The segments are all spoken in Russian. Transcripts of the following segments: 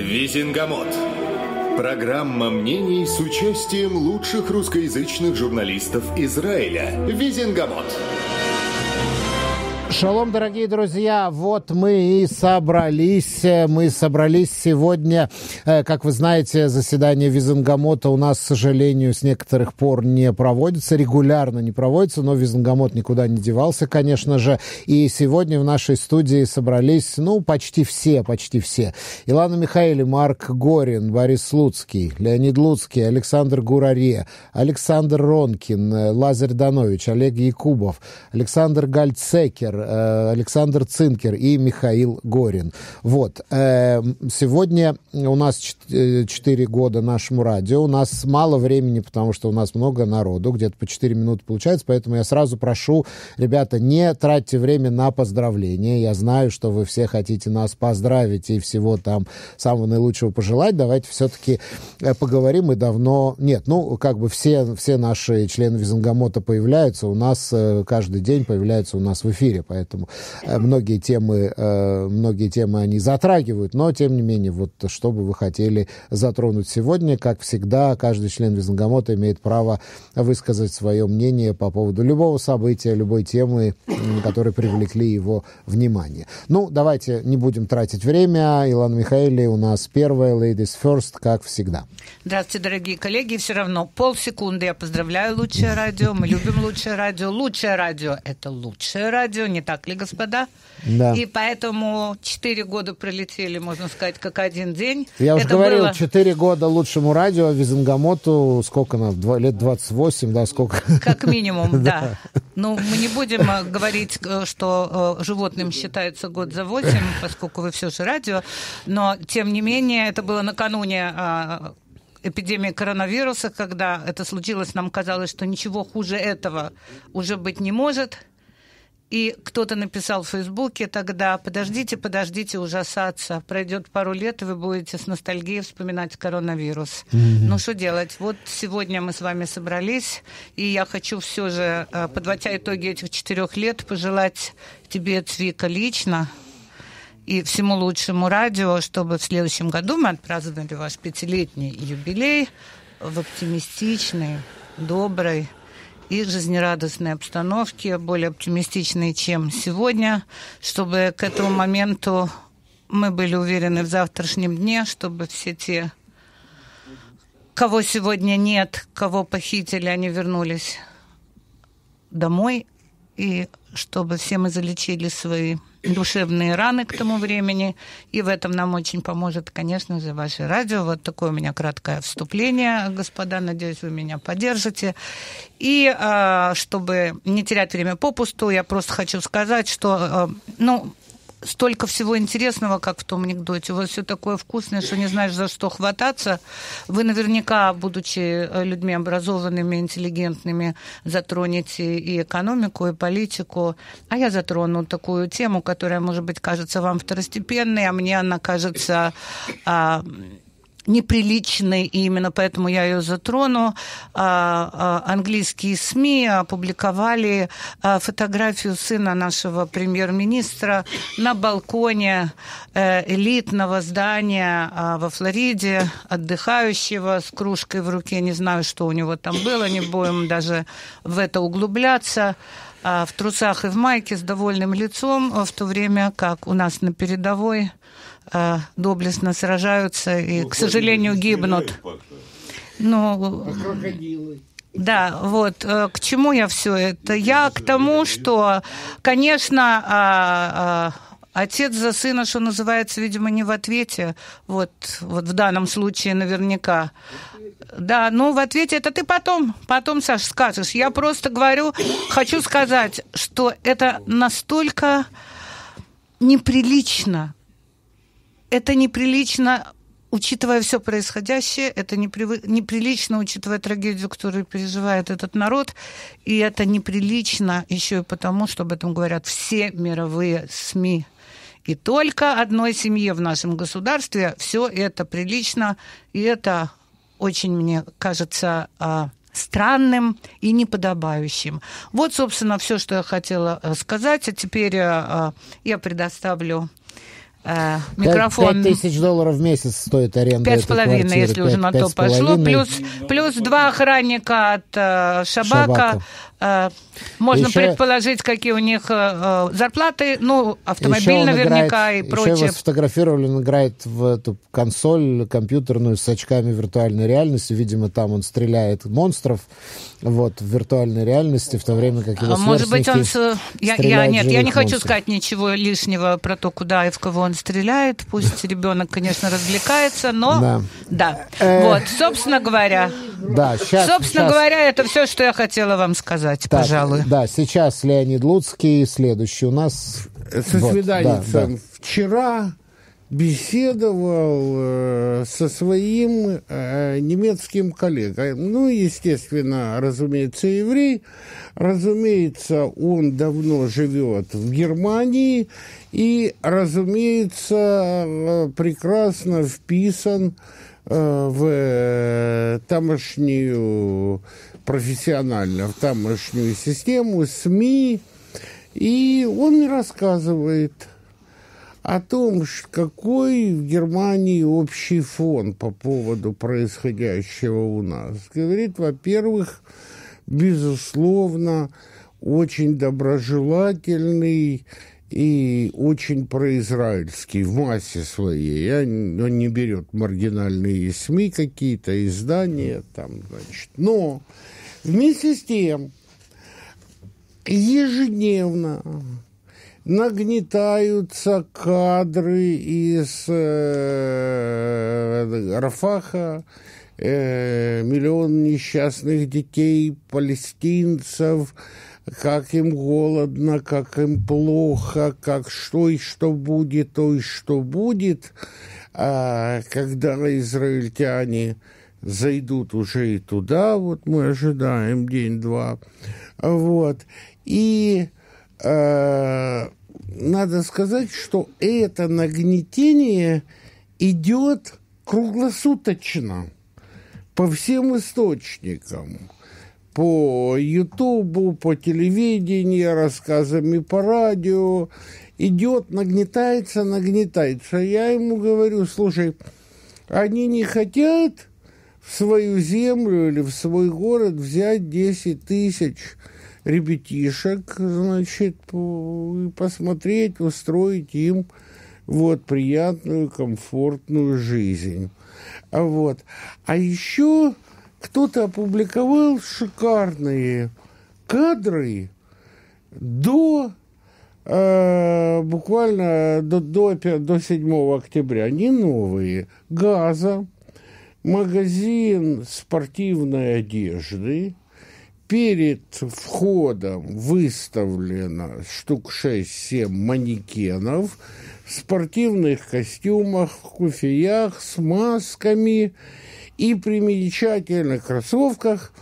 Визингамот. Программа мнений с участием лучших русскоязычных журналистов Израиля. Визингамот. Визингамот. Шалом, дорогие друзья! Вот мы и собрались. Мы собрались сегодня. Э, как вы знаете, заседание Визенгамота у нас, к сожалению, с некоторых пор не проводится. Регулярно не проводится, но Визенгамот никуда не девался, конечно же. И сегодня в нашей студии собрались, ну, почти все, почти все. Илана Михаили, Марк Горин, Борис Луцкий, Леонид Луцкий, Александр Гураре, Александр Ронкин, э, Лазарь Данович, Олег Якубов, Александр Гальцекер, Э, Александр Цинкер и Михаил Горин. Вот. Э, сегодня у нас 4 э, года нашему радио. У нас мало времени, потому что у нас много народу, где-то по 4 минуты получается, поэтому я сразу прошу, ребята, не тратьте время на поздравления. Я знаю, что вы все хотите нас поздравить и всего там самого наилучшего пожелать. Давайте все-таки поговорим. Мы давно... Нет, ну, как бы все, все наши члены Визангамота появляются у нас каждый день, появляются у нас в эфире. Поэтому поэтому э, многие темы, э, многие темы они затрагивают, но, тем не менее, вот что бы вы хотели затронуть сегодня, как всегда, каждый член Визангамота имеет право высказать свое мнение по поводу любого события, любой темы, которые привлекли его внимание. Ну, давайте не будем тратить время. Илана Михаили у нас первая, Ladies First, как всегда. Здравствуйте, дорогие коллеги. Все равно полсекунды я поздравляю лучшее радио. Мы любим лучшее радио. Лучшее радио – это лучшее радио, не так ли, господа? Да. И поэтому четыре года пролетели, можно сказать, как один день. Я уже говорил, четыре было... года лучшему радио, Визингамоту сколько нам, два, лет 28, да, сколько? Как минимум, да. Ну, мы не будем э, говорить, э, что э, животным считается год за восемь, поскольку вы все же радио, но, тем не менее, это было накануне эпидемии коронавируса, когда это случилось, нам казалось, что ничего хуже этого уже быть не может – и кто-то написал в Фейсбуке тогда, подождите, подождите ужасаться. Пройдет пару лет, и вы будете с ностальгией вспоминать коронавирус. Mm-hmm. Ну что делать? Вот сегодня мы с вами собрались, и я хочу все же, э, подводя итоги этих четырех лет, пожелать тебе, Цвика, лично и всему лучшему радио, чтобы в следующем году мы отпраздновали ваш пятилетний юбилей в оптимистичной, доброй, и жизнерадостной обстановке, более оптимистичной, чем сегодня, чтобы к этому моменту мы были уверены в завтрашнем дне, чтобы все те, кого сегодня нет, кого похитили, они вернулись домой, и чтобы все мы залечили свои душевные раны к тому времени. И в этом нам очень поможет, конечно же, ваше радио. Вот такое у меня краткое вступление, господа. Надеюсь, вы меня поддержите. И а, чтобы не терять время попусту, я просто хочу сказать, что, а, ну, столько всего интересного, как в том анекдоте. У вас все такое вкусное, что не знаешь, за что хвататься. Вы наверняка, будучи э, людьми образованными, интеллигентными, затронете и экономику, и политику. А я затрону такую тему, которая, может быть, кажется вам второстепенной, а мне она кажется... А, неприличной, и именно поэтому я ее затрону. А, а, английские СМИ опубликовали а, фотографию сына нашего премьер-министра на балконе э, элитного здания во Флориде, отдыхающего с кружкой в руке. Не знаю, что у него там было, не будем даже в это углубляться в трусах и в майке с довольным лицом, в то время как у нас на передовой Э, доблестно сражаются и, ну, к сожалению, гибнут. Ну, а крокодилы? Да, вот э, к чему я все это? Ну, я к тому, что, конечно, а, а, отец за сына, что называется, видимо, не в ответе. Вот, вот в данном случае наверняка. Да, ну в ответе это ты потом, потом, Саш, скажешь. Я просто говорю, хочу сказать, что это настолько неприлично это неприлично, учитывая все происходящее, это непри... неприлично, учитывая трагедию, которую переживает этот народ, и это неприлично еще и потому, что об этом говорят все мировые СМИ. И только одной семье в нашем государстве все это прилично, и это очень, мне кажется, а, странным и неподобающим. Вот, собственно, все, что я хотела э, сказать. А теперь э, э, я предоставлю э, микрофон. 5 тысяч долларов в месяц стоит аренда Пять с половиной, если 5, уже на то пошло. Плюс, плюс два охранника от э, Шабака. Шабака. Э, можно еще... предположить, какие у них э, э, зарплаты, ну, автомобиль наверняка играет, и прочее. Еще его сфотографировали, он играет в эту консоль компьютерную с очками виртуальной реальности. Видимо, там он стреляет монстров вот, в виртуальной реальности, в то время как его а, Может быть, он... С... Я, я, нет, я не хочу монстров. сказать ничего лишнего про то, куда и в кого он стреляет. Пусть ребенок, конечно, развлекается, но... Да. да. Э... Вот, собственно говоря... Да, сейчас, Собственно сейчас. говоря, это все, что я хотела вам сказать продолжать, так, пожалуй. Да, сейчас Леонид Луцкий, следующий у нас. Со вот, да, да. Вчера беседовал э, со своим э, немецким коллегой. Ну, естественно, разумеется, еврей. Разумеется, он давно живет в Германии и, разумеется, э, прекрасно вписан в тамошнюю профессионально в тамошнюю систему, СМИ, и он мне рассказывает о том, какой в Германии общий фон по поводу происходящего у нас. Говорит, во-первых, безусловно, очень доброжелательный и очень произраильский в массе своей. Он не берет маргинальные СМИ какие-то, а издания там, значит. Но вместе с тем ежедневно нагнетаются кадры из э, Рафаха, э, миллион несчастных детей, палестинцев, э, как им голодно, как им плохо, как что и что будет, то и что будет, а когда израильтяне зайдут уже и туда, вот мы ожидаем день-два, вот, и э, надо сказать, что это нагнетение идет круглосуточно по всем источникам по Ютубу, по телевидению, рассказами по радио. Идет, нагнетается, нагнетается. Я ему говорю, слушай, они не хотят в свою землю или в свой город взять 10 тысяч ребятишек, значит, и посмотреть, устроить им вот, приятную, комфортную жизнь. А вот. А еще кто-то опубликовал шикарные кадры до э, буквально до, до, до 7 октября. Они новые. Газа, магазин спортивной одежды. Перед входом выставлено штук 6-7 манекенов в спортивных костюмах, в куфиях, с масками – и при мельчательных кроссовках,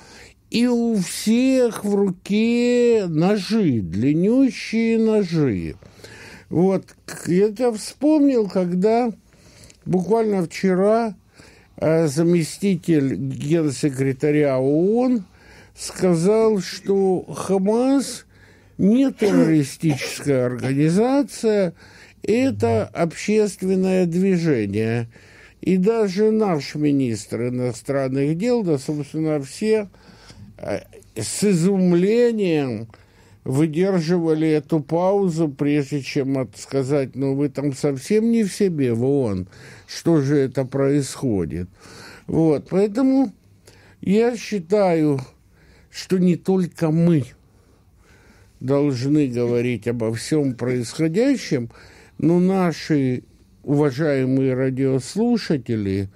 и у всех в руке ножи, длиннющие ножи. Вот, это вспомнил, когда буквально вчера э, заместитель генсекретаря ООН сказал, что Хамас не террористическая организация, это общественное движение – и даже наш министр иностранных дел, да, собственно, все э, с изумлением выдерживали эту паузу, прежде чем сказать, ну вы там совсем не в себе, Вон, что же это происходит. Вот, поэтому я считаю, что не только мы должны говорить обо всем происходящем, но наши уважаемые радиослушатели,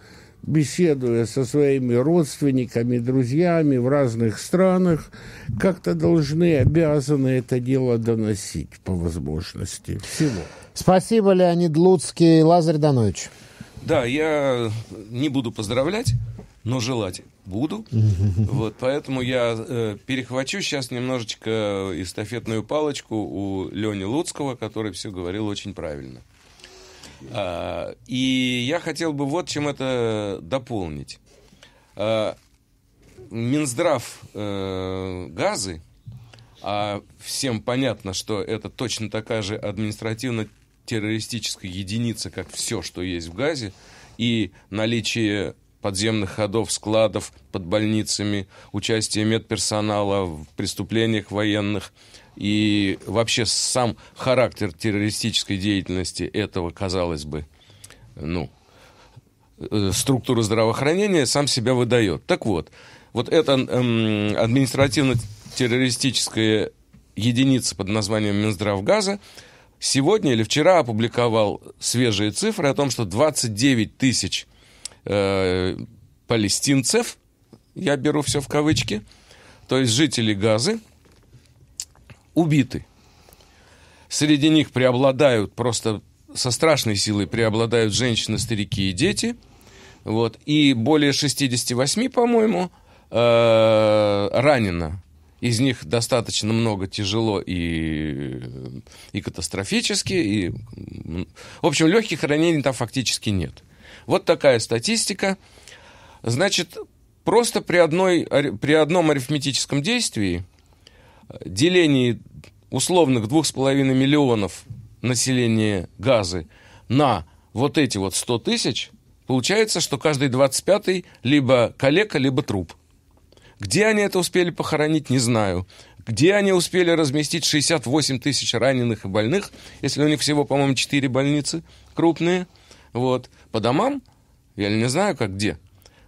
беседуя со своими родственниками, друзьями в разных странах, как-то должны, обязаны это дело доносить по возможности всего. Спасибо, Леонид Луцкий. Лазарь Данович. Да, я не буду поздравлять, но желать буду. Вот, поэтому я э, перехвачу сейчас немножечко эстафетную палочку у Лени Луцкого, который все говорил очень правильно. А, и я хотел бы вот чем это дополнить. А, Минздрав э, газы, а всем понятно, что это точно такая же административно-террористическая единица, как все, что есть в газе, и наличие подземных ходов, складов под больницами, участие медперсонала в преступлениях военных – и вообще сам характер террористической деятельности этого, казалось бы, ну, э, структуры здравоохранения сам себя выдает. Так вот, вот эта эм, административно-террористическая единица под названием Минздравгаза сегодня или вчера опубликовал свежие цифры о том, что 29 тысяч э, палестинцев, я беру все в кавычки, то есть жители Газы, убиты. Среди них преобладают, просто со страшной силой преобладают женщины, старики и дети. Вот. И более 68, по-моему, э, ранено. Из них достаточно много тяжело и, и катастрофически. И, в общем, легких ранений там фактически нет. Вот такая статистика. Значит, просто при, одной, при одном арифметическом действии делении условных 2,5 миллионов населения Газы на вот эти вот 100 тысяч, получается, что каждый 25-й либо калека, либо труп. Где они это успели похоронить, не знаю. Где они успели разместить 68 тысяч раненых и больных, если у них всего, по-моему, 4 больницы крупные, вот, по домам, я не знаю, как где,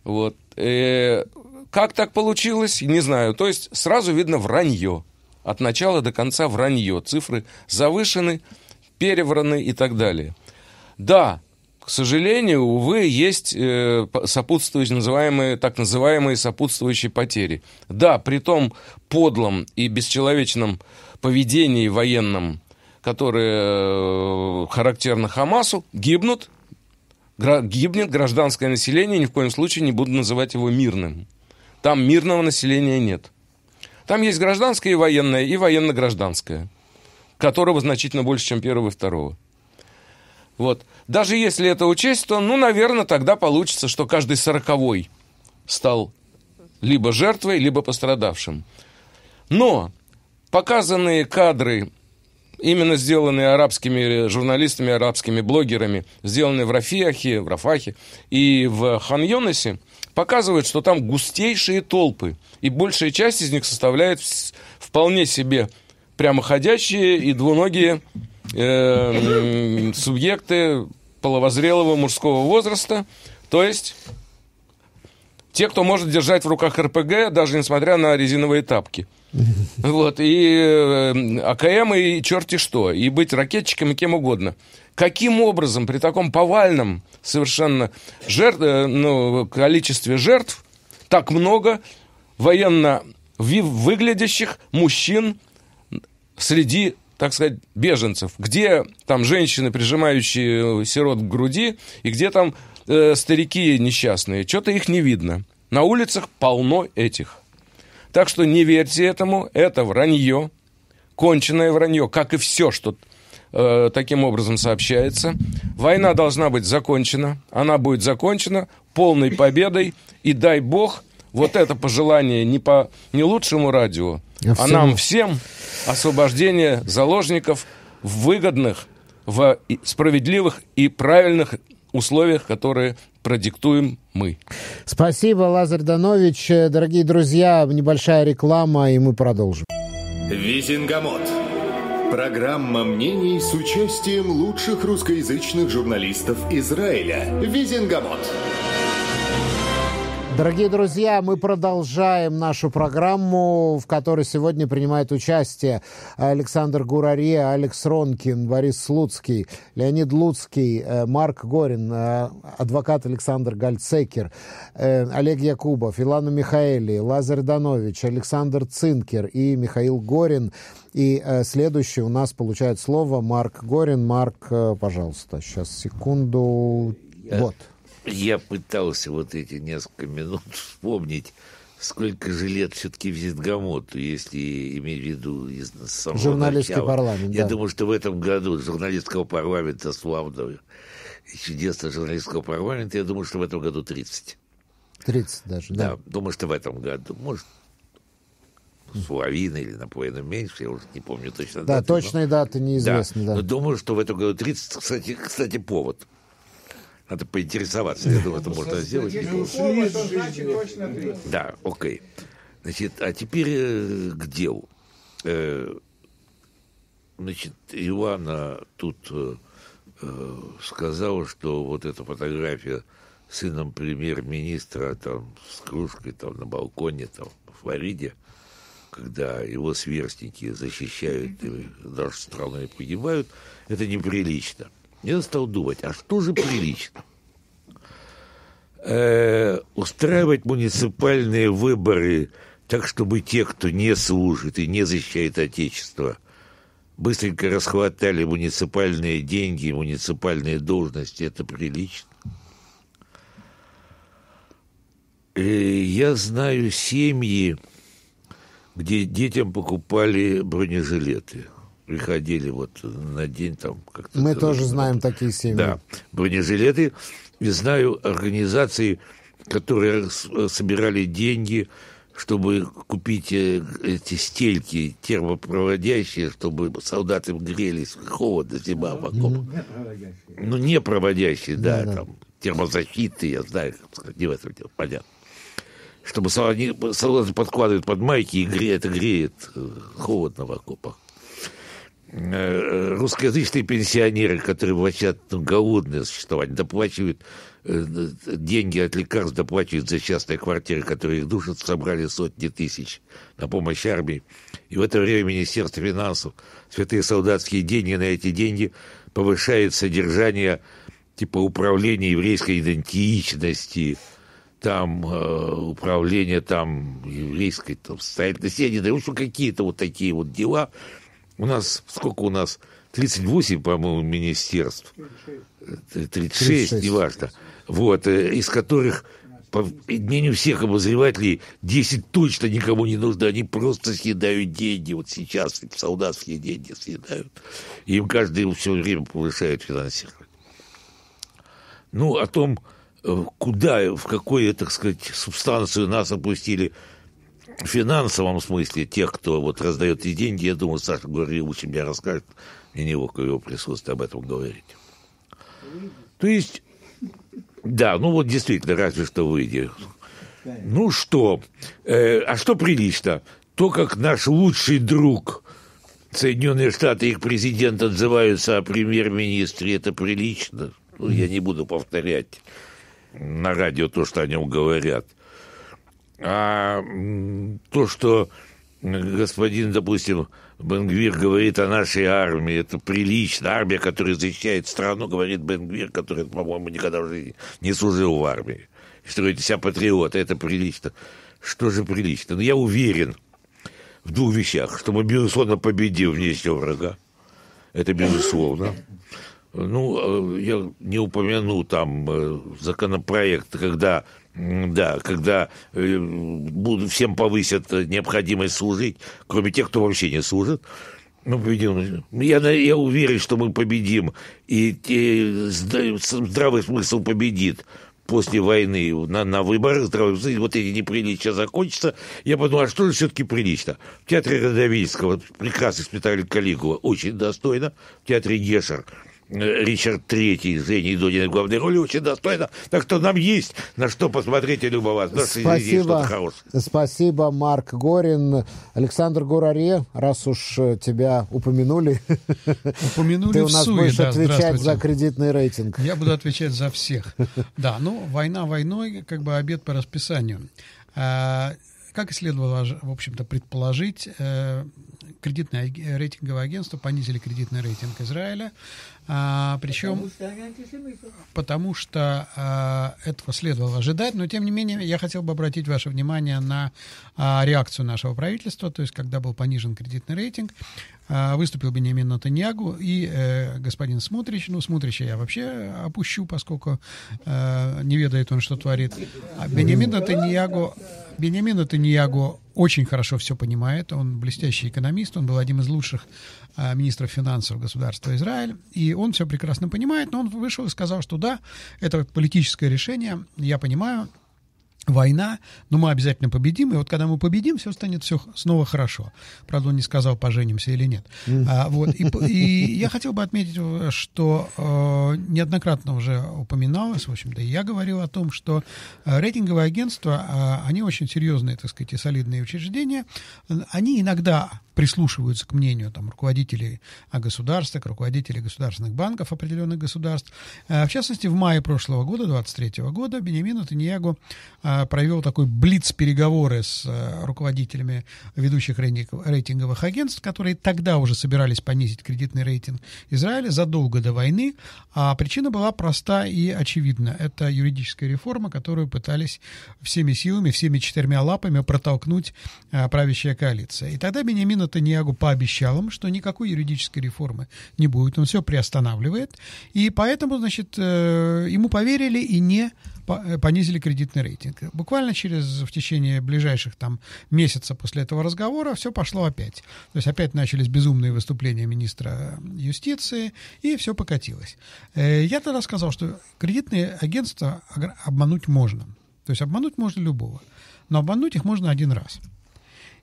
вот. И э, как так получилось, не знаю. То есть сразу видно вранье. От начала до конца вранье, цифры завышены, перевраны и так далее. Да, к сожалению, увы, есть э, сопутствующие, называемые, так называемые сопутствующие потери. Да, при том подлом и бесчеловечном поведении военном, которое э, характерно Хамасу, гибнут, гибнет гражданское население, ни в коем случае не буду называть его мирным. Там мирного населения нет. Там есть гражданское и военное, и военно-гражданское, которого значительно больше, чем первого и второго. Вот. Даже если это учесть, то, ну, наверное, тогда получится, что каждый сороковой стал либо жертвой, либо пострадавшим. Но показанные кадры, именно сделанные арабскими журналистами, арабскими блогерами, сделанные в Рафиахе, в Рафахе и в Хан-Юнасе – показывает, что там густейшие толпы, и большая часть из них составляет вполне себе прямоходящие и двуногие э, субъекты половозрелого мужского возраста, то есть те, кто может держать в руках РПГ, даже несмотря на резиновые тапки. Вот, и э, АКМ, и черти что, и быть ракетчиком, и кем угодно каким образом при таком повальном совершенно жертв, э, ну, количестве жертв так много военно выглядящих мужчин среди, так сказать, беженцев. Где там женщины, прижимающие э, сирот к груди, и где там э, старики несчастные. Что-то их не видно. На улицах полно этих. Так что не верьте этому, это вранье, конченное вранье, как и все, что Э, таким образом сообщается. Война должна быть закончена, она будет закончена полной победой, и дай бог, вот это пожелание не, по, не лучшему радио, а, а нам всем освобождение заложников в выгодных, в справедливых и правильных условиях, которые продиктуем мы. Спасибо, Лазарь Данович. Дорогие друзья, небольшая реклама, и мы продолжим. Визингамот. Программа мнений с участием лучших русскоязычных журналистов Израиля. Визингамот. Дорогие друзья, мы продолжаем нашу программу, в которой сегодня принимает участие Александр Гураре, Алекс Ронкин, Борис Луцкий, Леонид Луцкий, э, Марк Горин, э, адвокат Александр Гальцекер, э, Олег Якубов, Илана Михаэли, Лазарь Данович, Александр Цинкер и Михаил Горин – и э, следующий у нас получает слово Марк Горин. Марк, э, пожалуйста, сейчас секунду. Я, э, вот. Я пытался вот эти несколько минут вспомнить, сколько же лет все-таки Визитгамоту, если иметь в виду из самого Журналистский начала. парламент, Я да. думаю, что в этом году журналистского парламента славного и чудеса журналистского парламента, я думаю, что в этом году 30. 30 даже, да? Да, думаю, что в этом году. Может, Суловина или на наполовину меньше, я уже не помню точно. Да, даты, точные но... даты неизвестны. Да. Да. Но думаю, что в этом году 30, кстати, кстати повод. Надо поинтересоваться, я думаю, это ну, можно сделать. Ну, да, окей. Значит, а теперь э, к делу. Э, значит, Ивана тут э, сказала, что вот эта фотография сыном премьер-министра там с кружкой там на балконе там в Флориде – когда его сверстники защищают и э, нашу страну и погибают, это неприлично. Я стал думать, а что же прилично? Э, устраивать муниципальные выборы так, чтобы те, кто не служит и не защищает Отечество, быстренько расхватали муниципальные деньги, муниципальные должности, это прилично. И э, я знаю семьи, где детям покупали бронежилеты. Приходили вот на день там как-то... Мы тоже знаем вот. такие семьи. Да, бронежилеты. И знаю организации, которые собирали деньги, чтобы купить э, эти стельки термопроводящие, чтобы солдаты грелись холодно, зима в окоп. Ну, не проводящие, да, да, да. там термозащиты, я знаю, не в этом дело, понятно чтобы солдаты подкладывают под майки, и греет, греет э, холодно в окопах. Э, э, русскоязычные пенсионеры, которые платят ну, голодное существование, доплачивают деньги от лекарств, доплачивают за частные квартиры, которые их душат, собрали сотни тысяч на помощь армии. И в это время Министерство финансов, святые солдатские деньги, на эти деньги повышает содержание типа управления еврейской идентичности, там э, управление там еврейской там состоятельности, я не даю, что какие-то вот такие вот дела. У нас, сколько у нас, 38, по-моему, министерств, 36, э, 36. неважно, вот, э, из которых по мнению всех обозревателей, 10 точно никому не нужно. Они просто съедают деньги. Вот сейчас солдатские деньги съедают. Им каждый все время повышают финансирование. Ну, о том, Э, куда, в какую, так сказать, субстанцию нас опустили в финансовом смысле, тех, кто вот раздает эти деньги, я думаю, Саша Гурьевич мне расскажет, и мне неловко его присутствие об этом говорить. То есть, да, ну вот действительно, разве что выйди. Ну что, э, а что прилично? То, как наш лучший друг Соединенные Штаты, их президент отзываются о премьер-министре, это прилично. Ну, я не буду повторять на радио то, что о нем говорят. А то, что господин, допустим, Бенгвир говорит о нашей армии, это прилично. Армия, которая защищает страну, говорит Бенгвир, который, по-моему, никогда в жизни не служил в армии. Что это себя патриот, это прилично. Что же прилично? Но ну, я уверен в двух вещах, что мы, безусловно, победим внешнего врага. Это безусловно ну, э, я не упомяну там э, законопроект, когда да, когда э, будут, всем повысят необходимость служить, кроме тех, кто вообще не служит. Ну победим. Я, я уверен, что мы победим. И, и здравый смысл победит после войны на, на выборах здравый смысл. Вот эти неприличия закончатся. Я подумал, а что же все-таки прилично? В театре Родовильского прекрасный спектакль Калигула, очень достойно. В театре Гешер – Ричард Третий с Женей в главной роли очень достойно. Так что нам есть на что посмотреть и любоваться. Даже Спасибо. Спасибо, Марк Горин. Александр Гураре, раз уж э, тебя упомянули, упомянули ты у нас суе, будешь да, отвечать за кредитный рейтинг. Я буду отвечать за всех. Да, ну, война войной, как бы обед по расписанию. А, как и следовало, в общем-то, предположить, э, кредитное э, рейтинговое агентство понизили кредитный рейтинг Израиля. А, причем потому что, а, этого следовало ожидать, но тем не менее я хотел бы обратить ваше внимание на а, реакцию нашего правительства, то есть когда был понижен кредитный рейтинг, а, выступил Бенемин Натаньягу и э, господин Смотрич. Ну, Смотрича я вообще опущу, поскольку э, не ведает он, что творит. А Бенемин Натаньягу, Бенемин Натаньягу очень хорошо все понимает. Он блестящий экономист, он был одним из лучших э, министров финансов государства Израиль. И он все прекрасно понимает, но он вышел и сказал, что да, это политическое решение, я понимаю, война, но мы обязательно победим, и вот когда мы победим, все станет все снова хорошо. Правда, он не сказал, поженимся или нет. А, вот, и, и я хотел бы отметить, э, что э, неоднократно уже упоминалось, в общем-то, я говорил о том, что э, рейтинговые агентства, э, они очень серьезные, так сказать, и солидные учреждения, они иногда прислушиваются к мнению там, руководителей государства, к руководителей государственных банков определенных государств. Э, в частности, в мае прошлого года, 23 года, Бенемин Таньяго а, провел такой блиц-переговоры с э, руководителями ведущих рейтинговых агентств, которые тогда уже собирались понизить кредитный рейтинг Израиля задолго до войны. А причина была проста и очевидна. Это юридическая реформа, которую пытались всеми силами, всеми четырьмя лапами протолкнуть а, правящая коалиция. И тогда Бенемин Натаньягу пообещал им, что никакой юридической реформы не будет. Он все приостанавливает. И поэтому, значит, э, ему поверили и не понизили кредитный рейтинг денег. Буквально через, в течение ближайших там месяца после этого разговора все пошло опять. То есть опять начались безумные выступления министра юстиции, и все покатилось. Э, я тогда сказал, что кредитные агентства обмануть можно. То есть обмануть можно любого. Но обмануть их можно один раз.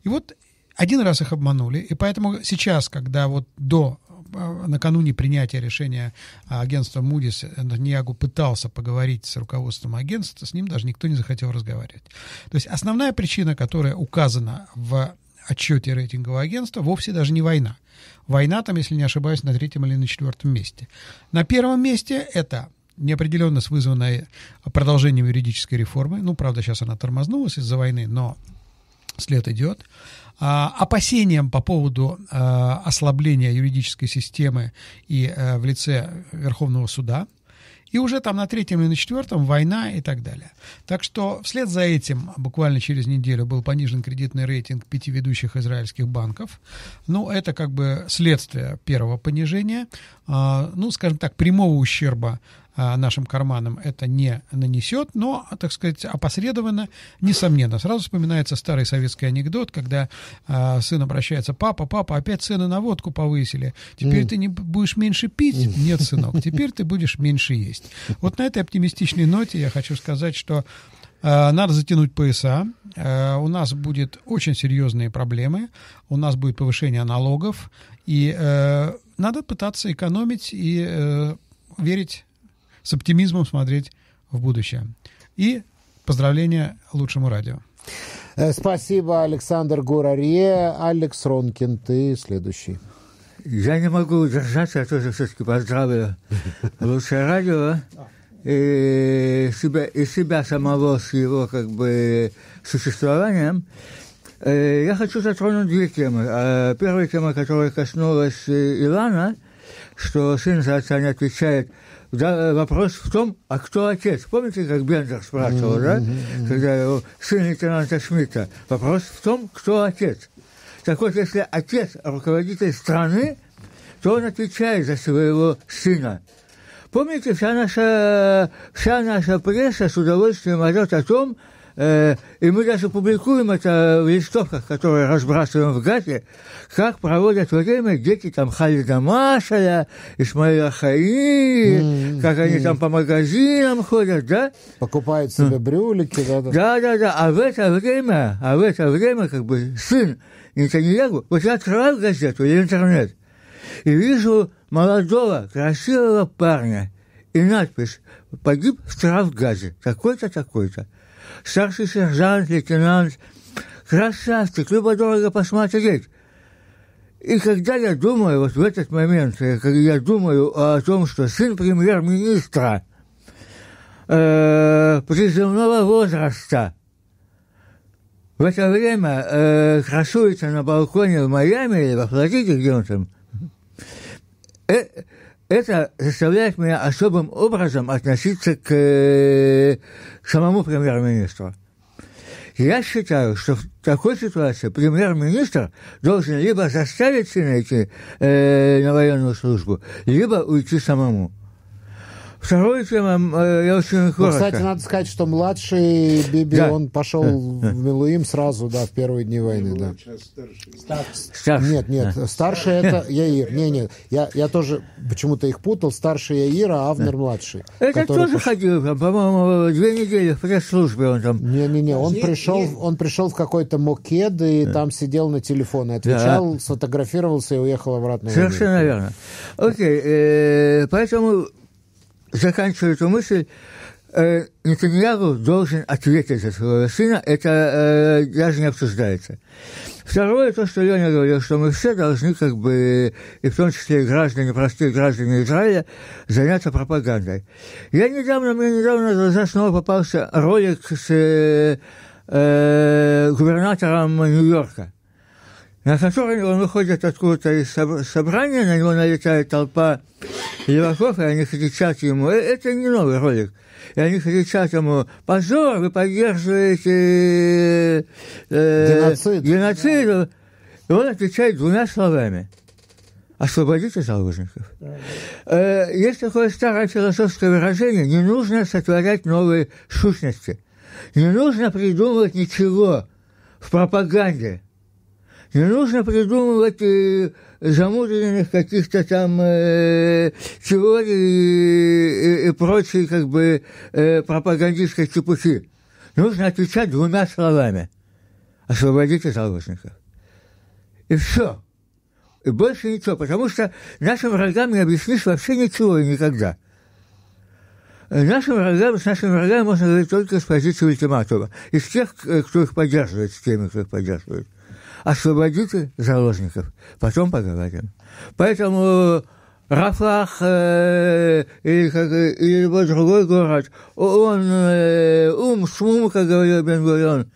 И вот один раз их обманули, и поэтому сейчас, когда вот до а, накануне принятия решения агентства Мудис э, Ньягу пытался поговорить с руководством агентства, с ним даже никто не захотел разговаривать. То есть основная причина, которая указана в отчете рейтингового агентства вовсе даже не война. Война там, если не ошибаюсь, на третьем или на четвертом месте. На первом месте это неопределенность, вызванная продолжением юридической реформы. Ну, правда, сейчас она тормознулась из-за войны, но след идет. А, опасениям по поводу а, ослабления юридической системы и э, в лице Верховного суда. И уже там на третьем и на четвертом война и так далее. Так что вслед за этим буквально через неделю был понижен кредитный рейтинг пяти ведущих израильских банков. Ну, это как бы следствие первого понижения. А, ну, скажем так, прямого ущерба Э, нашим карманам это не нанесет, но, так сказать, опосредованно, несомненно. Сразу вспоминается старый советский анекдот, когда э, сын обращается, папа, папа, опять цены на водку повысили, теперь mm. ты не будешь меньше пить? Mm. Нет, сынок, теперь ты будешь меньше есть. Вот на этой оптимистичной ноте я хочу сказать, что э, надо затянуть пояса. Э, у нас будут очень серьезные проблемы. У нас будет повышение налогов. И надо пытаться экономить и верить с оптимизмом смотреть в будущее. И поздравления лучшему радио. Э, спасибо, Александр Гурарье. Алекс Ронкин, ты следующий. Я не могу удержаться, я тоже все-таки поздравляю лучшее радио а? и себя, и себя самого с его как бы существованием. Э, я хочу затронуть две темы. А, первая тема, которая коснулась э, Илана, что сын за отца не отвечает – да, вопрос в том, а кто отец? Помните, как Бендер спрашивал, да? Когда его сын лейтенанта Шмидта. Вопрос в том, кто отец. Так вот, если отец руководитель страны, то он отвечает за своего сына. Помните, вся наша, вся наша пресса с удовольствием орет о том, и мы даже публикуем это в листовках, которые разбрасываем в газе, как проводят время дети там Халида Машаля, Исмаила Хаи, mm-hmm. как они там по магазинам ходят, да? Покупают себе брюлики, да? Да-да-да, а в это время, а в это время как бы сын Нетаньягу, вот я открываю газету или интернет, и вижу молодого, красивого парня, и надпись «Погиб в Травгазе», такой-то, такой-то старший сержант, лейтенант. Красавчик, любо-дорого посмотреть. И когда я думаю, вот в этот момент, э, когда я думаю о том, что сын премьер-министра э, призывного возраста в это время э, красуется на балконе в Майами или во Флориде, где он там, э, это заставляет меня особым образом относиться к, э, самому премьер-министру. Я считаю, что в такой ситуации премьер-министр должен либо заставить сына идти э, на военную службу, либо уйти самому. Второй фильм э, Елсина Хороша. Ну, кстати, надо сказать, что младший Биби, да. он пошел да. Э. в Милуим сразу, да, в первые дни войны, да. Старший. старший. Нет, нет, да. старший это Яир. Не, нет, я, я тоже почему-то их путал. Старший Яир, а Авнер да. младший. Это тоже пош... ходил, по-моему, две недели в пресс-службе он там. Не-не-не, он, не, пришел, не... он пришел в какой-то мукед и да. там сидел на телефоне, отвечал, да. сфотографировался и уехал обратно. Совершенно верно. Окей, э, поэтому заканчиваю эту мысль, э, должен ответить за своего сына, это э, даже не обсуждается. Второе, то, что Леня говорил, что мы все должны, как бы, и в том числе и граждане, простые граждане Израиля, заняться пропагандой. Я недавно, мне недавно на снова попался ролик с э, э губернатором Нью-Йорка на который он выходит откуда-то из собрания, на него налетает толпа леваков, и они кричат ему, «Э, это не новый ролик, и они кричат ему, позор, вы поддерживаете э, геноцид. геноцид. Да. И он отвечает двумя словами. Освободите заложников. да. Э, есть такое старое философское выражение, не нужно сотворять новые сущности. Не нужно придумывать ничего в пропаганде – не нужно придумывать э, замудренных каких-то там э, теорий и, э, и э, прочей как бы э, пропагандистской чепухи. Нужно отвечать двумя словами. Освободите заложников. И все. И больше ничего, потому что нашим врагам не объяснишь вообще ничего и никогда. Нашим врагам, с нашими врагами можно говорить только с позиции ультиматума. Из тех, э, кто их поддерживает, с теми, кто их поддерживает освободите заложников, потом поговорим. Поэтому Рафах э, или, как, или любой другой город, он э, ум, шум, как говорил бен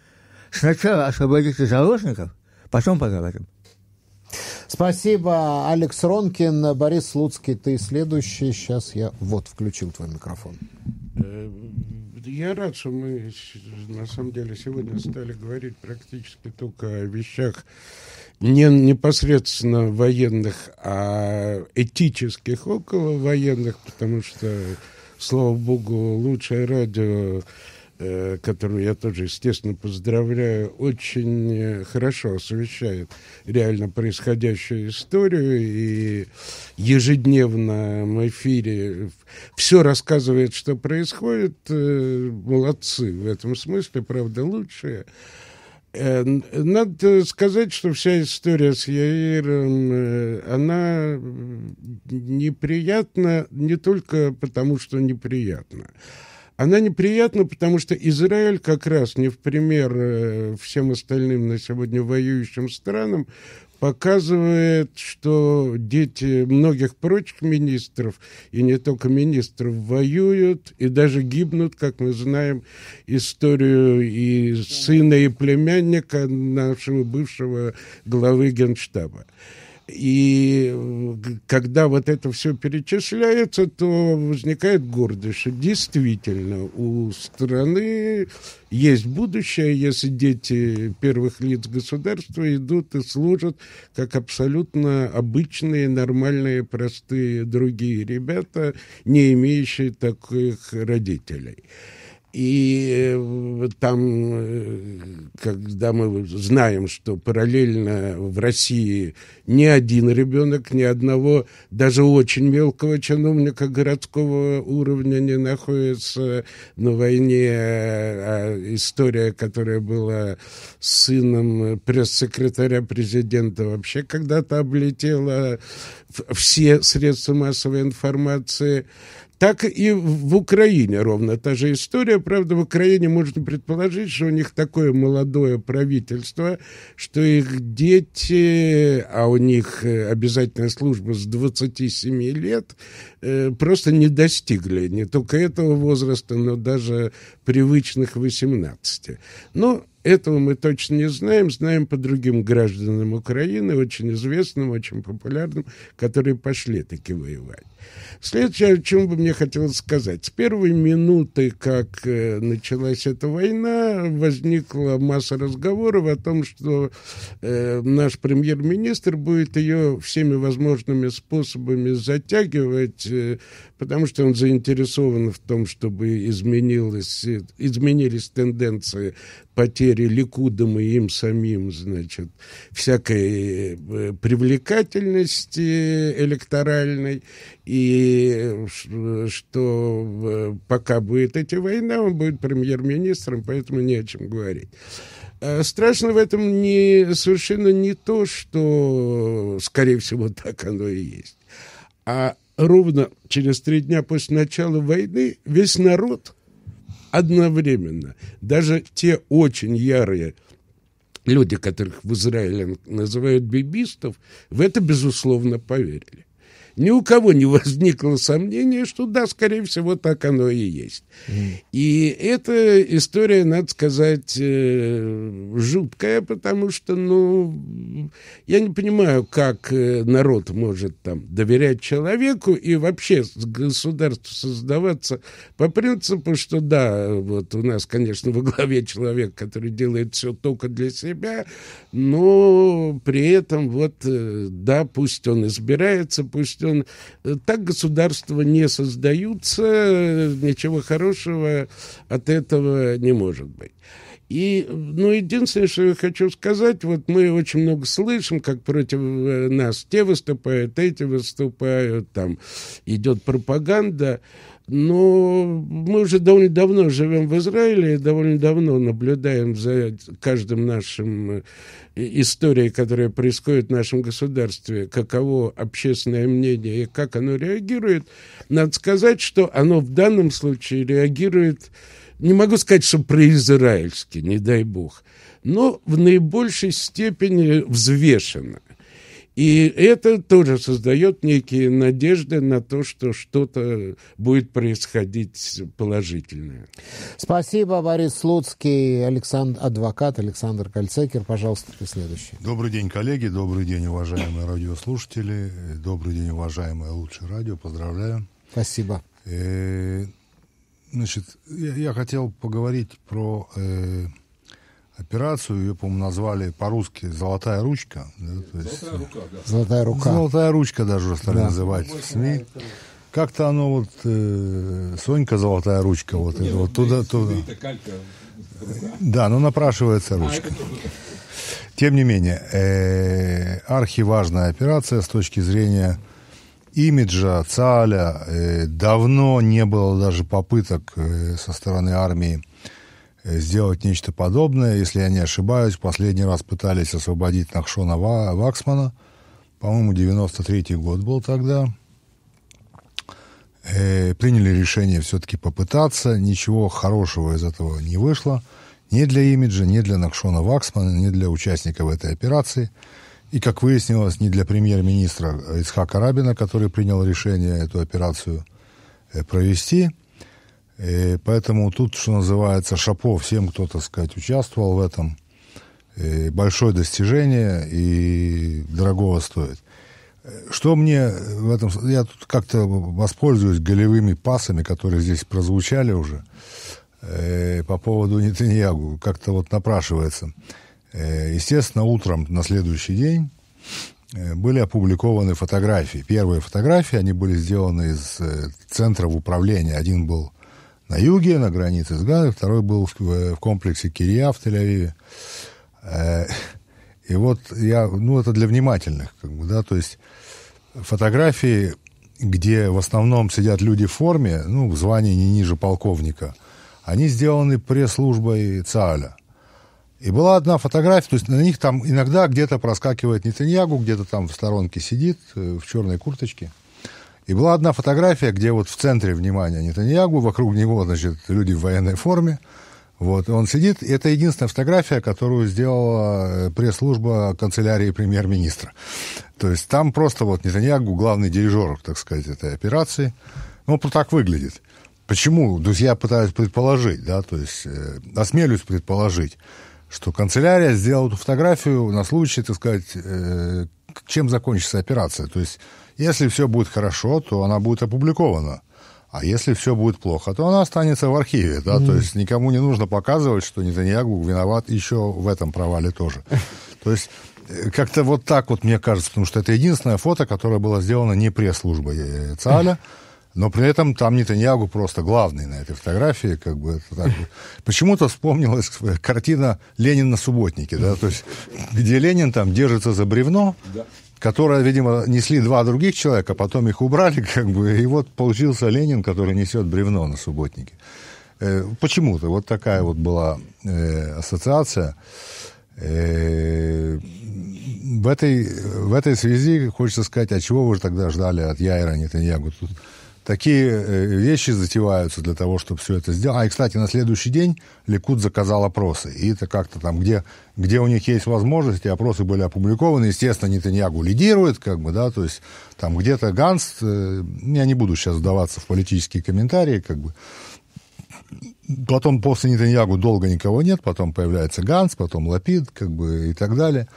сначала освободите заложников, потом поговорим. Спасибо, Алекс Ронкин. Борис Луцкий, ты следующий. Сейчас я вот включил твой микрофон. Э, я рад, что мы на самом деле сегодня стали говорить практически только о вещах не непосредственно военных, а этических, около военных, потому что, слава богу, лучшее радио Э, которую я тоже, естественно, поздравляю, очень э, хорошо освещает реально происходящую историю. И ежедневно ежедневном эфире все рассказывает, что происходит. Э, молодцы в этом смысле, правда, лучшие. Надо сказать, что вся история с Яиром, она неприятна не только потому, что неприятна. Она неприятна, потому что Израиль как раз не в пример э, всем остальным на сегодня воюющим странам показывает, что дети многих прочих министров, и не только министров, воюют и даже гибнут, как мы знаем историю и сына, и племянника нашего бывшего главы генштаба. И э, когда вот это все перечисляется, то возникает гордость, что действительно у страны есть будущее, если дети первых лиц государства идут и служат как абсолютно обычные, нормальные, простые другие ребята, не имеющие таких родителей. И э, там, э, когда мы знаем, что параллельно в России ни один ребенок, ни одного, даже очень мелкого чиновника городского уровня не находится на войне. А, а история, которая была сыном пресс-секретаря президента, вообще когда-то облетела все средства массовой информации – так и в Украине ровно та же история. Правда, в Украине можно предположить, что у них такое молодое правительство, что их дети, а у них э, обязательная служба с 27 лет, э, просто не достигли не только этого возраста, но даже привычных 18. Но этого мы точно не знаем, знаем по другим гражданам Украины, очень известным, очень популярным, которые пошли таки воевать. Следующее, о чем бы мне хотелось сказать. С первой минуты, как э, началась эта война, возникла масса разговоров о том, что э, наш премьер-министр будет ее всеми возможными способами затягивать, э, потому что он заинтересован в том, чтобы изменились, э, изменились тенденции потерь мере, Ликудом и им самим, значит, всякой э, привлекательности электоральной, и э, что э, пока будет эта война, он будет премьер-министром, поэтому не о чем говорить. Страшно в этом не, совершенно не то, что, скорее всего, так оно и есть, а ровно через три дня после начала войны весь народ – одновременно. Даже те очень ярые люди, которых в Израиле называют бибистов, в это, безусловно, поверили ни у кого не возникло сомнения, что да, скорее всего, так оно и есть. Mm. И эта история, надо сказать, э, жуткая, потому что, ну, я не понимаю, как э, народ может там доверять человеку и вообще государству создаваться по принципу, что да, вот у нас, конечно, во главе человек, который делает все только для себя, но при этом вот, э, да, пусть он избирается, пусть он, так государства не создаются, ничего хорошего от этого не может быть. И, ну, единственное, что я хочу сказать, вот мы очень много слышим, как против э, нас те выступают, эти выступают, там идет пропаганда. Но мы уже довольно давно живем в Израиле, довольно давно наблюдаем за каждым нашим э, историей, которая происходит в нашем государстве, каково общественное мнение и как оно реагирует. Надо сказать, что оно в данном случае реагирует, не могу сказать, что произраильски, не дай бог, но в наибольшей степени взвешенно – и это тоже создает некие надежды на то, что что-то будет происходить положительное. Спасибо, Борис Луцкий, Александр, адвокат Александр Кальцекер. Пожалуйста, ты следующий. Добрый день, коллеги, добрый день, уважаемые радиослушатели, добрый день, уважаемое лучшее радио. Поздравляю. Спасибо. Э, значит, я, я хотел поговорить про э, операцию, ее, по-моему, назвали по-русски «золотая ручка». Да, то есть, «Золотая рука», да. «Золотая рука». «Золотая ручка» даже стали да. называть в СМИ. Как-то оно вот, э, Сонька «золотая ручка», вот, нет, это, ну, вот туда, туда. Калька, да, но напрашивается а, ручка. А, Тем не менее, э, архиважная операция с точки зрения имиджа ЦАля. Э, давно не было даже попыток э, со стороны армии сделать нечто подобное. Если я не ошибаюсь, последний раз пытались освободить Нахшона Ваксмана. По-моему, 93-й год был тогда. И э, приняли решение все-таки попытаться. Ничего хорошего из этого не вышло. Ни для имиджа, ни для Нахшона Ваксмана, ни для участников этой операции. И, как выяснилось, ни для премьер-министра Исхака Рабина, который принял решение эту операцию э, провести – и э, поэтому тут, что называется, шапо всем, кто, так сказать, участвовал в этом. И э, большое достижение и дорогого стоит. Э, что мне в этом... Я тут как-то воспользуюсь голевыми пасами, которые здесь прозвучали уже, по поводу Нетаньягу. Как-то вот напрашивается. естественно, утром на следующий день были опубликованы фотографии. Первые фотографии, они были сделаны из центра управления. Один был на юге, на границе с Газой, второй был в, в комплексе Кирия в Тель-Авиве. Э, и вот я, ну, это для внимательных, как бы, да, то есть фотографии, где в основном сидят люди в форме, ну, в звании не ниже полковника, они сделаны пресс-службой ЦААля. И была одна фотография, то есть на них там иногда где-то проскакивает Нетаньягу, где-то там в сторонке сидит, э, в черной курточке – и была одна фотография, где вот в центре внимания Нетаньягу, вокруг него, значит, люди в военной форме. Вот, он сидит, и это единственная фотография, которую сделала э, пресс-служба канцелярии премьер-министра. То есть там просто вот Нетаньягу главный дирижер, так сказать, этой операции. Ну, так выглядит. Почему? То есть я пытаюсь предположить, да, то есть э, осмелюсь предположить, что канцелярия сделала эту фотографию на случай, так сказать, э, чем закончится операция. То есть если все будет хорошо, то она будет опубликована. А если все будет плохо, то она останется в архиве, да, mm. то есть никому не нужно показывать, что Нетаньягу виноват еще в этом провале тоже. То есть э, как-то вот так вот мне кажется, потому что это единственное фото, которое было сделано не пресс-службой э, э, ЦАЛя, но при этом там Нетаньягу просто главный на этой фотографии, как бы так. Почему-то вспомнилась картина Ленин на субботнике, да, то есть где Ленин там держится за бревно, да которое, видимо, несли два других человека, потом их убрали, как бы, и вот получился Ленин, который несет бревно на субботнике. Э, почему-то вот такая вот была э, ассоциация. Э, в этой, в этой связи хочется сказать, а чего вы же тогда ждали от Яира Нетаньягу? Тут Такие э, вещи затеваются для того, чтобы все это сделать. А, и, кстати, на следующий день Ликут заказал опросы. И это как-то там, где, где у них есть возможности, опросы были опубликованы. Естественно, Нетаньягу лидирует, как бы, да, то есть там где-то Ганс, э, я не буду сейчас вдаваться в политические комментарии, как бы, Потом после Нетаньягу долго никого нет, потом появляется Ганс, потом Лапид, как бы и так далее.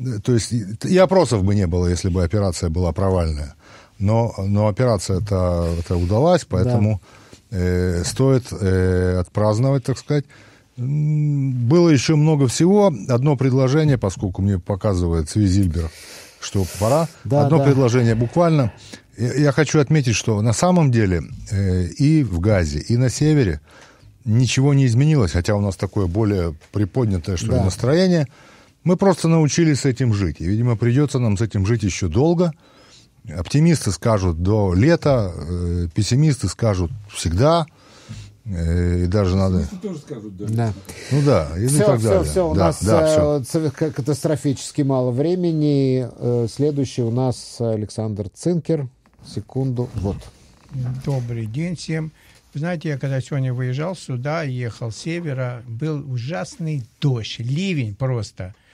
Э, то есть и опросов бы не было, если бы операция была провальная. Но, но операция это это удалась, поэтому да. э, стоит э, отпраздновать, так сказать. Было еще много всего. Одно предложение, поскольку мне показывает Свизильбер, что пора. Да, Одно да. предложение буквально. Я хочу отметить, что на самом деле э, и в Газе, и на Севере ничего не изменилось, хотя у нас такое более приподнятое что ли, настроение. Мы просто научились с этим жить. И, видимо, придется нам с этим жить еще долго. Оптимисты скажут до лета, э, пессимисты скажут всегда. Э, и даже надо... Тоже скажут, да. да. Ну да, и все, так все, Все, у да, нас да, все. Э, катастрофически мало времени. Э, следующий у нас Александр Цинкер. Секунду. Вот. Добрый день всем. Вы знаете, я когда сегодня выезжал сюда, ехал с севера, был ужасный дождь, ливень просто –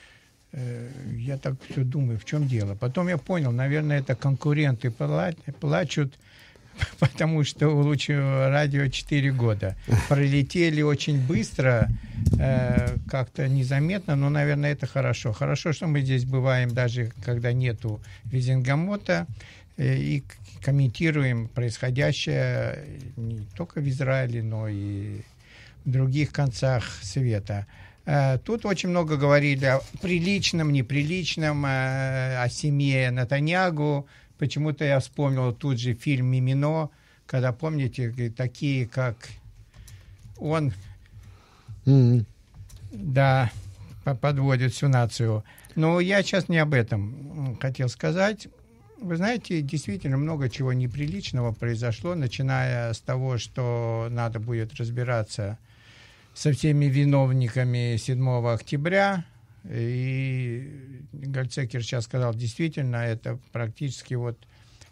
Э, я так все думаю, в чем дело. Потом я понял, наверное, это конкуренты плачут, потому что у лучшего радио 4 года. Пролетели очень быстро, э, как-то незаметно, но, наверное, это хорошо. Хорошо, что мы здесь бываем, даже когда нету Визингамота, э, и комментируем происходящее не только в Израиле, но и в других концах света. Э, тут очень много говорили о приличном, неприличном, э, о семье Натаньягу. Почему-то я вспомнил тут же фильм «Мимино», когда, помните, такие, как он, mm-hmm. да, подводит всю нацию. Но я сейчас не об этом хотел сказать. Вы знаете, действительно много чего неприличного произошло, начиная с того, что надо будет разбираться – со всеми виновниками 7 октября. И Гальцекер сейчас сказал, действительно, это практически вот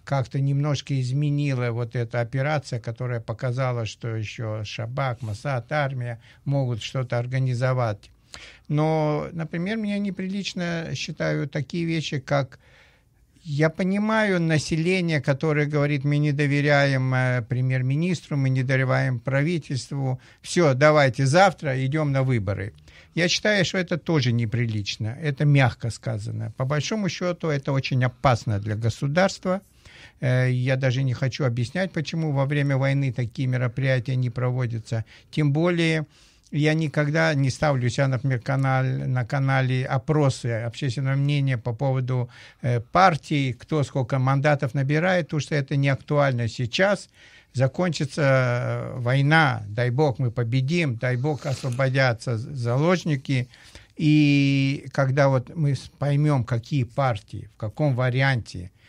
как-то немножко изменила вот эта операция, которая показала, что еще Шабак, Масад, армия могут что-то организовать. Но, например, меня неприлично считаю такие вещи, как я понимаю население, которое говорит, мы не доверяем э, премьер-министру, мы не доверяем правительству. Все, давайте завтра идем на выборы. Я считаю, что это тоже неприлично. Это мягко сказано. По большому счету, это очень опасно для государства. Э, я даже не хочу объяснять, почему во время войны такие мероприятия не проводятся. Тем более, я никогда не ставлю себя, например, канал, на канале опросы общественного мнения по поводу э, партии, кто сколько мандатов набирает, потому что это не актуально сейчас. Закончится э, война, дай бог мы победим, дай бог освободятся заложники. И когда вот мы поймем, какие партии, в каком варианте –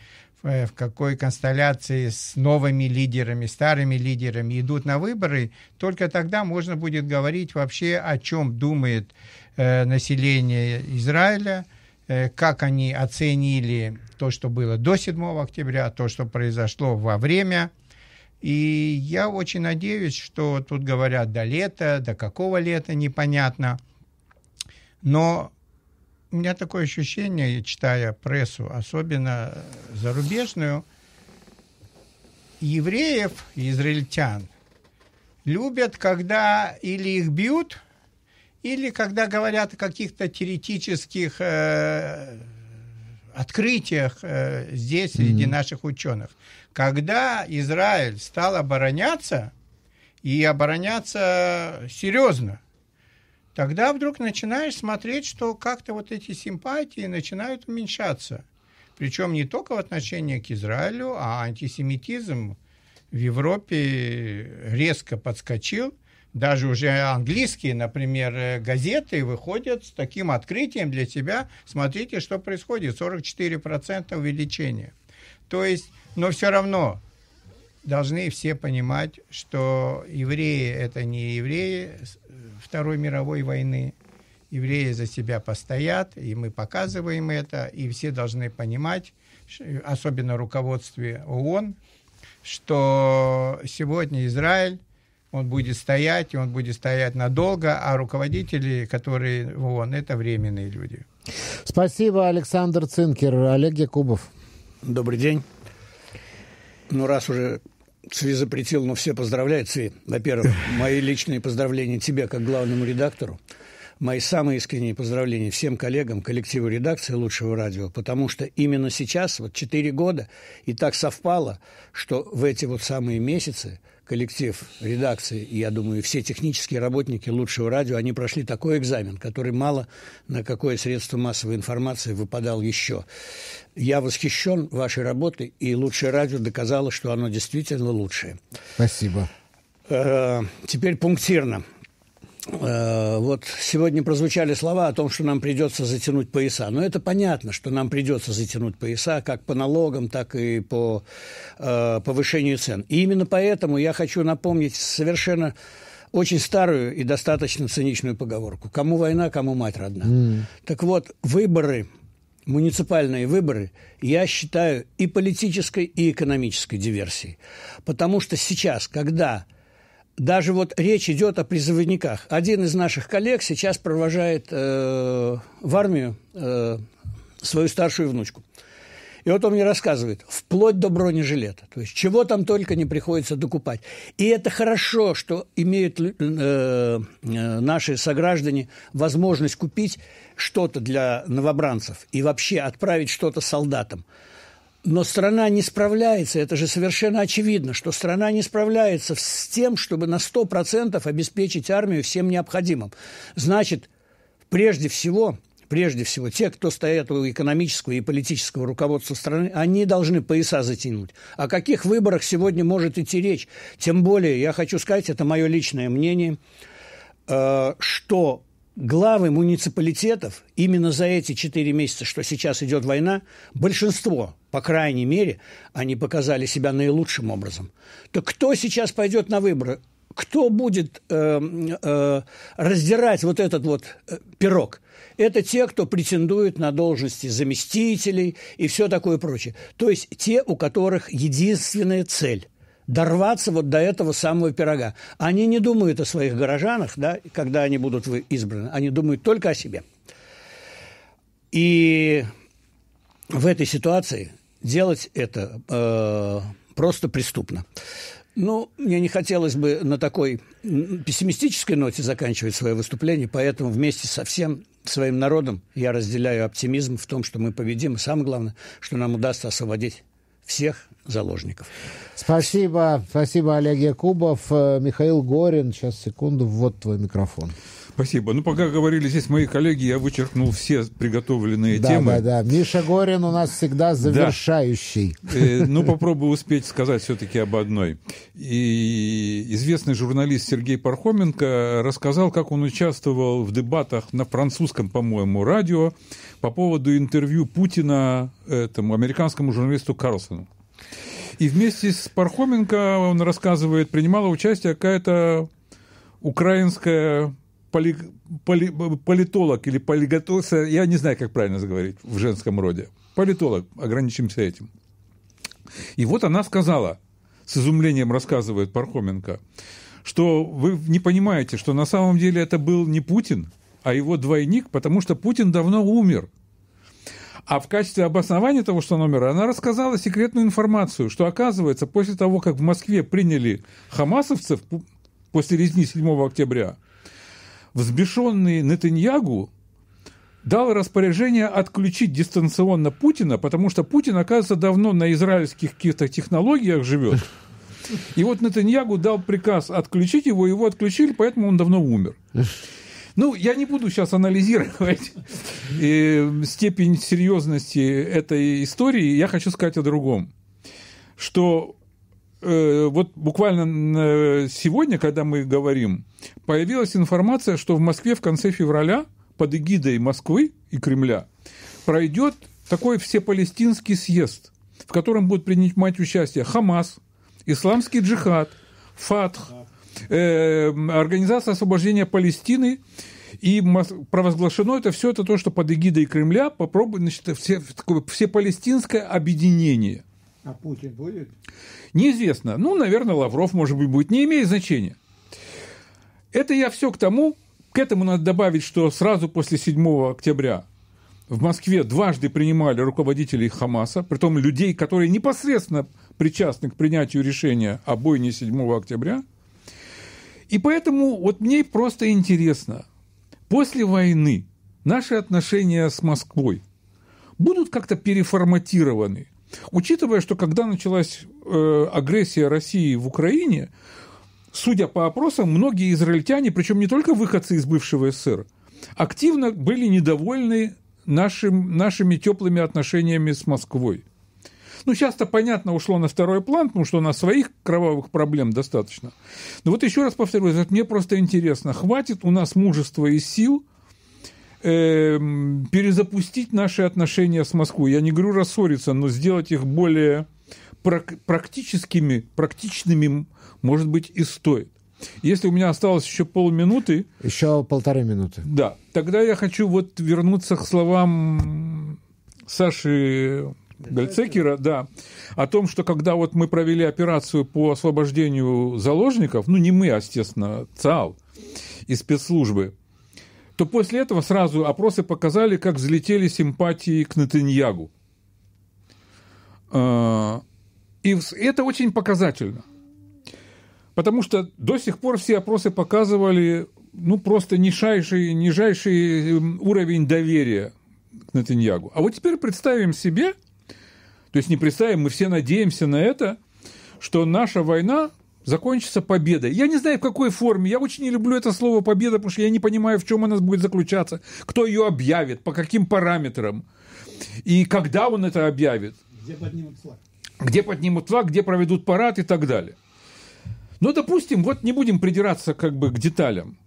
Э, в какой констелляции с новыми лидерами, старыми лидерами идут на выборы, только тогда можно будет говорить вообще, о чем думает э, население Израиля, э, как они оценили то, что было до 7 октября, то, что произошло во время. И я очень надеюсь, что тут говорят до лета, до какого лета, непонятно. Но у меня такое ощущение, читая прессу, особенно э, зарубежную, евреев израильтян любят, когда или их бьют, или когда говорят о каких-то теоретических э, открытиях э, здесь mm-hmm. среди наших ученых. Когда Израиль стал обороняться, и обороняться серьезно, тогда вдруг начинаешь смотреть, что как-то вот эти симпатии начинают уменьшаться. Причем не только в отношении к Израилю, а антисемитизм в Европе резко подскочил. Даже уже английские, например, э, газеты выходят с таким открытием для себя. Смотрите, что происходит. 44% увеличения. То есть, но все равно должны все понимать, что евреи это не евреи Второй мировой войны. Евреи за себя постоят, и мы показываем это, и все должны понимать, особенно руководстве ООН, что сегодня Израиль он будет стоять, и он будет стоять надолго, а руководители, которые в ООН, это временные люди. Спасибо, Александр Цинкер. Олег Якубов. Добрый день. Ну, раз уже Цви запретил, но все поздравляют Цви. Во-первых, мои личные поздравления тебе, как главному редактору. Мои самые искренние поздравления всем коллегам, коллективу редакции «Лучшего радио», потому что именно сейчас, вот 4 года, и так совпало, что в эти вот самые месяцы – коллектив редакции, я думаю, все технические работники лучшего радио, они прошли такой экзамен, который мало на какое средство массовой информации выпадал еще. Я восхищен вашей работой, и лучшее радио доказало, что оно действительно лучшее. Спасибо. Э -э теперь пунктирно. Э, вот сегодня прозвучали слова о том, что нам придется затянуть пояса. Но это понятно, что нам придется затянуть пояса как по налогам, так и по э, повышению цен. И именно поэтому я хочу напомнить совершенно очень старую и достаточно циничную поговорку. Кому война, кому мать родна. Mm. Так вот, выборы, муниципальные выборы, я считаю и политической, и экономической диверсией. Потому что сейчас, когда даже вот речь идет о призывниках. Один из наших коллег сейчас провожает э, в армию э, свою старшую внучку. И вот он мне рассказывает, вплоть до бронежилета. То есть чего там только не приходится докупать. И это хорошо, что имеют э, э наши сограждане возможность купить что-то для новобранцев и вообще отправить что-то солдатам. Но страна не справляется, это же совершенно очевидно, что страна не справляется с тем, чтобы на 100% обеспечить армию всем необходимым. Значит, прежде всего, прежде всего, те, кто стоят у экономического и политического руководства страны, они должны пояса затянуть. О каких выборах сегодня может идти речь? Тем более, я хочу сказать, это мое личное мнение, э, что главы муниципалитетов именно за эти четыре месяца, что сейчас идет война, большинство, по крайней мере, они показали себя наилучшим образом. То кто сейчас пойдет на выборы? Кто будет э, э, раздирать вот этот вот э, пирог? Это те, кто претендует на должности заместителей и все такое прочее. То есть те, у которых единственная цель дорваться вот до этого самого пирога. Они не думают о своих горожанах, да, когда они будут избраны. Они думают только о себе. И в этой ситуации делать это э, просто преступно. Ну, мне не хотелось бы на такой пессимистической ноте заканчивать свое выступление, поэтому вместе со всем своим народом я разделяю оптимизм в том, что мы победим, и самое главное, что нам удастся освободить всех заложников. Спасибо. Спасибо, Олег Якубов. Э, Михаил Горин. Сейчас, секунду, вот твой микрофон. Спасибо. Ну, пока говорили здесь мои коллеги, я вычеркнул все приготовленные да, темы. Да, да, Миша Горин у нас всегда завершающий. Да. Э, ну, попробую успеть сказать все-таки об одной. И известный журналист Сергей Пархоменко рассказал, как он участвовал в дебатах на французском, по-моему, радио по поводу интервью Путина этому американскому журналисту Карлсону. И вместе с Пархоменко, он рассказывает, принимала участие какая-то украинская поли, поли, политолог или полиготов, я не знаю, как правильно заговорить в женском роде. Политолог, ограничимся этим. И вот она сказала, с изумлением рассказывает Пархоменко, что вы не понимаете, что на самом деле это был не Путин – а его двойник, потому что Путин давно умер. А в качестве обоснования того, что номера, она рассказала секретную информацию, что оказывается, после того, как в Москве приняли хамасовцев после резни 7 октября, взбешенный Нетаньягу дал распоряжение отключить дистанционно Путина, потому что Путин, оказывается, давно на израильских каких-то технологиях живет. И вот Нетаньягу дал приказ отключить его, его отключили, поэтому он давно умер. Ну, я не буду сейчас анализировать э, степень серьезности этой истории. Я хочу сказать о другом. Что э, вот буквально сегодня, когда мы говорим, появилась информация, что в Москве в конце февраля под эгидой Москвы и Кремля пройдет такой всепалестинский съезд, в котором будут принимать участие Хамас, исламский джихад, Фатх, Э, организация освобождения Палестины, и провозглашено это все это то, что под эгидой Кремля попробует, значит, все, такое все палестинское объединение. А Путин будет? Неизвестно. Ну, наверное, Лавров, может быть, будет. Не имеет значения. Это я все к тому, к этому надо добавить, что сразу после 7 октября в Москве дважды принимали руководителей Хамаса, при том людей, которые непосредственно причастны к принятию решения о бойне 7 октября – и поэтому вот мне просто интересно, после войны наши отношения с Москвой будут как-то переформатированы, учитывая, что когда началась э, агрессия России в Украине, судя по опросам, многие израильтяне, причем не только выходцы из бывшего СССР, активно были недовольны нашим, нашими теплыми отношениями с Москвой – ну, сейчас-то, понятно, ушло на второй план, потому что у нас своих кровавых проблем достаточно. Но вот еще раз повторю, мне просто интересно. Хватит у нас мужества и сил э, перезапустить наши отношения с Москвой. Я не говорю рассориться, но сделать их более практическими, практичными, может быть, и стоит. Если у меня осталось еще полминуты... Еще полторы минуты. Да. Тогда я хочу вот вернуться к словам Саши Гальцекера, да, о том, что когда вот мы провели операцию по освобождению заложников, ну не мы, а, естественно, ЦАЛ и спецслужбы, то после этого сразу опросы показали, как взлетели симпатии к Натаньягу. А, и это очень показательно. Потому что до сих пор все опросы показывали ну, просто нижайший, нижайший эм, уровень доверия к Натаньягу. А вот теперь представим себе – то есть не представим, мы все надеемся на это, что наша война закончится победой. Я не знаю, в какой форме. Я очень не люблю это слово победа, потому что я не понимаю, в чем она будет заключаться, кто ее объявит, по каким параметрам и когда он это объявит. Где поднимут флаг. Где поднимут флаг, где проведут парад и так далее. Но, допустим, вот не будем придираться как бы к деталям.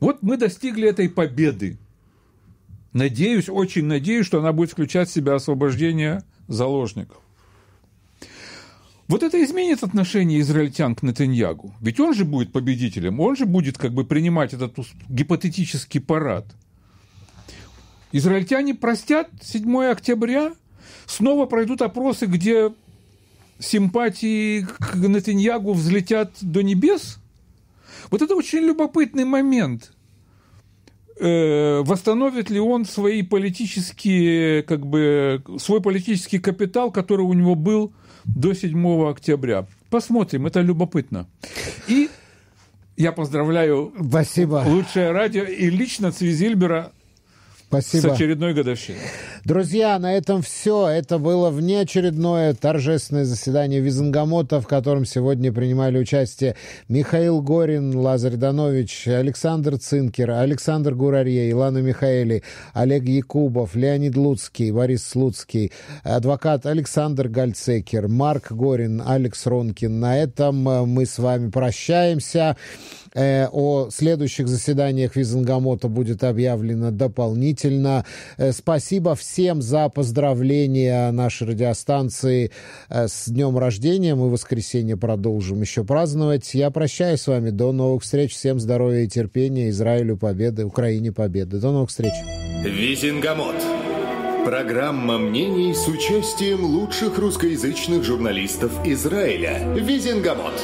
Вот мы достигли этой победы. Надеюсь, очень надеюсь, что она будет включать в себя освобождение заложников. Вот это изменит отношение израильтян к Нетаньягу. Ведь он же будет победителем, он же будет как бы принимать этот гипотетический парад. Израильтяне простят 7 октября, снова пройдут опросы, где симпатии к Нетаньягу взлетят до небес. Вот это очень любопытный момент – Э, восстановит ли он свои политические, как бы, свой политический капитал, который у него был до 7 октября. Посмотрим, это любопытно. И я поздравляю Спасибо. лучшее радио и лично Цвизильбера Спасибо. С очередной годовщиной. Друзья, на этом все. Это было внеочередное торжественное заседание Визангамота, в котором сегодня принимали участие Михаил Горин, Лазарь Данович, Александр Цинкер, Александр Гурарье, Илана Михаэли, Олег Якубов, Леонид Луцкий, Борис Слуцкий, адвокат Александр Гальцекер, Марк Горин, Алекс Ронкин. На этом э, мы с вами прощаемся. Э, о следующих заседаниях Визангамота будет объявлено дополнительно. Э, спасибо всем за поздравления нашей радиостанции э, с днем рождения. Мы в воскресенье продолжим еще праздновать. Я прощаюсь с вами. До новых встреч. Всем здоровья и терпения. Израилю победы, Украине победы. До новых встреч. Визингамот. Программа мнений с участием лучших русскоязычных журналистов Израиля. Визингамот.